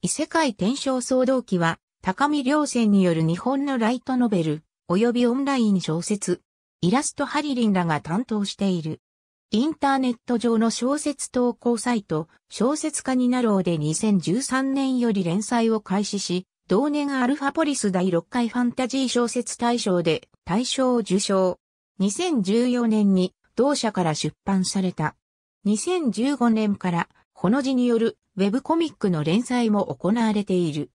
異世界転生騒動記は、高見良船による日本のライトノベル、及びオンライン小説、イラストハリリンらが担当している。インターネット上の小説投稿サイト、小説家になろうで2013年より連載を開始し、同年アルファポリス第6回ファンタジー小説大賞で大賞を受賞。2014年に同社から出版された。2015年から、この字によるウェブコミックの連載も行われている。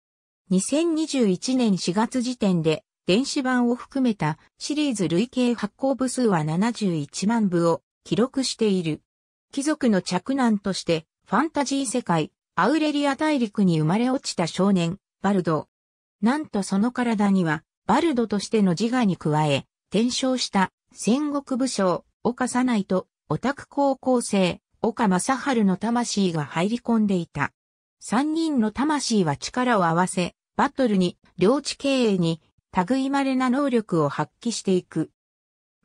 2021年4月時点で、電子版を含めたシリーズ累計発行部数は71万部を記録している。貴族の着難として、ファンタジー世界、アウレリア大陸に生まれ落ちた少年、バルド。なんとその体には、バルドとしての自我に加え、転生した戦国武将を課さないと、オタク高校生、岡正春の魂が入り込んでいた。三人の魂は力を合わせ、バトルに、領地経営に、類まれな能力を発揮していく。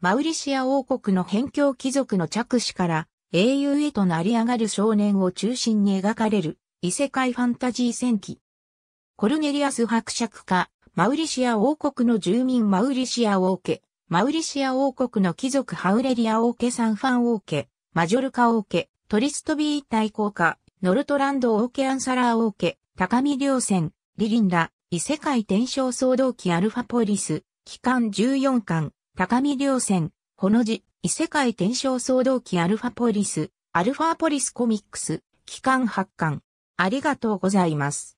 マウリシア王国の辺境貴族の着手から英雄へと成り上がる少年を中心に描かれる異世界ファンタジー戦記。コルネリアス伯爵家、マウリシア王国の住民マウリシア王家、マウリシア王国の貴族ハウレリア王家サンファン王家、マジョルカ王家、トリストビー対抗家、ノルトランド王家アンサラー王家、高見良船、リリンラ、異世界転生騒動機アルファポリス、期間14巻、高見良船、ほの字、異世界転生騒動機アルファポリス、アルファポリスコミックス、期間8巻。ありがとうございます。